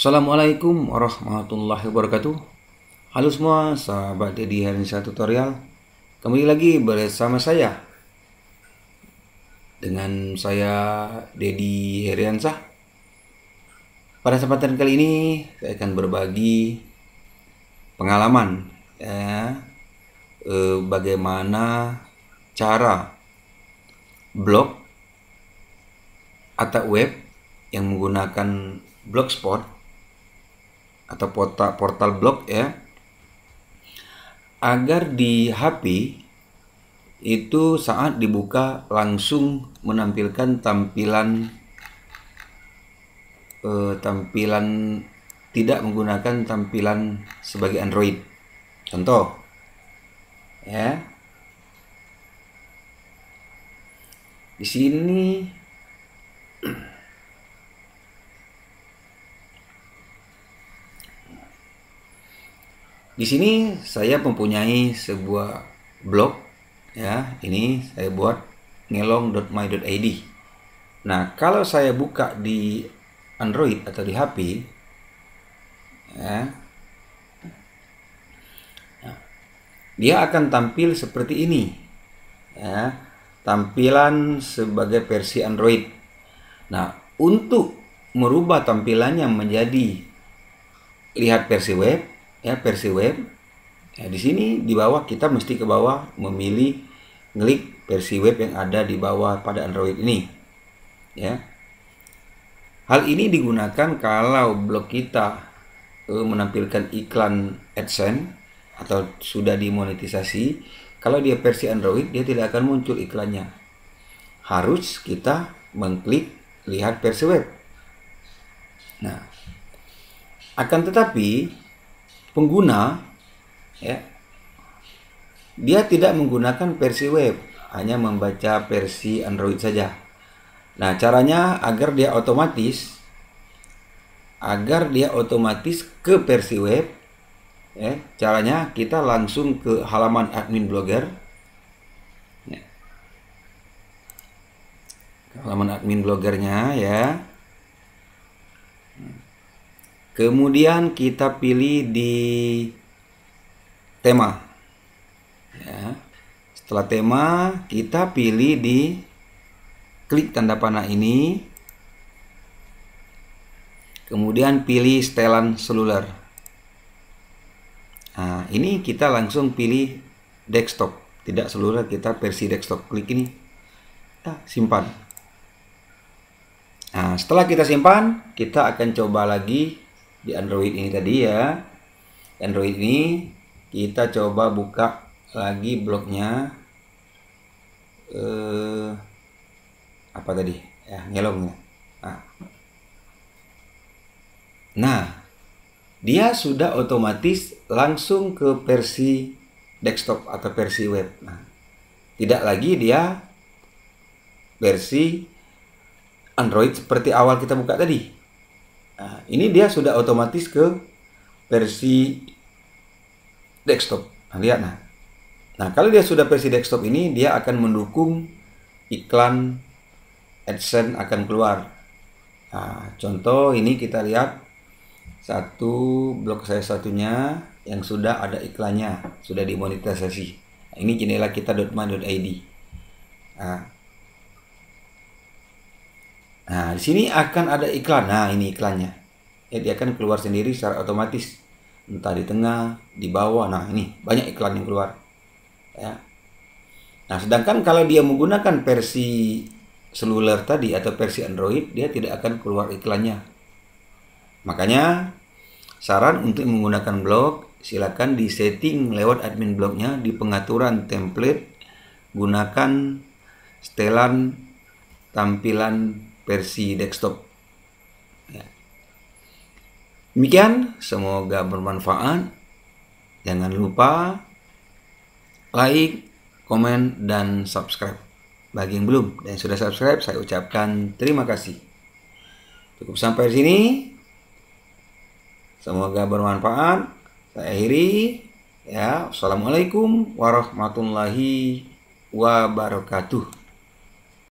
Assalamualaikum warahmatullahi wabarakatuh Halo semua sahabat Dedi Heriansyah Tutorial Kembali lagi bersama saya Dengan saya Dedi Heriansah Pada kesempatan kali ini saya akan berbagi pengalaman ya eh, Bagaimana cara blog atau web yang menggunakan blogspot atau portal portal blog ya agar di HP itu saat dibuka langsung menampilkan tampilan eh, tampilan tidak menggunakan tampilan sebagai Android. Contoh ya. Di sini Di sini saya mempunyai sebuah blog ya, ini saya buat ngelong.my.id. Nah, kalau saya buka di Android atau di HP ya, ya, dia akan tampil seperti ini ya tampilan sebagai versi Android nah untuk merubah tampilannya menjadi lihat versi web ya versi web ya, di sini di bawah kita mesti ke bawah memilih klik versi web yang ada di bawah pada Android ini ya hal ini digunakan kalau blog kita eh, menampilkan iklan AdSense atau sudah dimonetisasi kalau dia versi Android dia tidak akan muncul iklannya harus kita mengklik lihat versi web nah akan tetapi pengguna ya dia tidak menggunakan versi web, hanya membaca versi Android saja. Nah, caranya agar dia otomatis agar dia otomatis ke versi web ya, caranya kita langsung ke halaman admin blogger ya. halaman admin bloggernya ya Kemudian kita pilih di tema. Ya. Setelah tema, kita pilih di klik tanda panah ini. Kemudian pilih setelan seluler. Nah, ini kita langsung pilih desktop. Tidak seluler, kita versi desktop. Klik ini. Nah, simpan. Nah, setelah kita simpan, kita akan coba lagi di Android ini tadi ya Android ini kita coba buka lagi bloknya eh, apa tadi ya ngelongnya nah. nah dia sudah otomatis langsung ke versi desktop atau versi web nah, tidak lagi dia versi Android seperti awal kita buka tadi Nah, ini dia sudah otomatis ke versi desktop. Nah, lihat nah. Nah, kalau dia sudah versi desktop ini, dia akan mendukung iklan AdSense akan keluar. Nah, contoh ini kita lihat satu blok saya satunya yang sudah ada iklannya, sudah dimonetisasi. Nah, ini jendela kita.my.id. Nah, Nah, di sini akan ada iklan. Nah, ini iklannya. Ya, dia akan keluar sendiri secara otomatis. Entah di tengah, di bawah. Nah, ini banyak iklan yang keluar. Ya. Nah, sedangkan kalau dia menggunakan versi seluler tadi atau versi Android, dia tidak akan keluar iklannya. Makanya, saran untuk menggunakan blog, silakan di setting lewat admin blognya di pengaturan template, gunakan setelan tampilan versi desktop. Ya. Demikian, semoga bermanfaat. Jangan lupa like, komen, dan subscribe. Bagi yang belum dan sudah subscribe, saya ucapkan terima kasih. Cukup sampai di sini. Semoga bermanfaat. Saya akhiri. Ya, Assalamualaikum warahmatullahi wabarakatuh.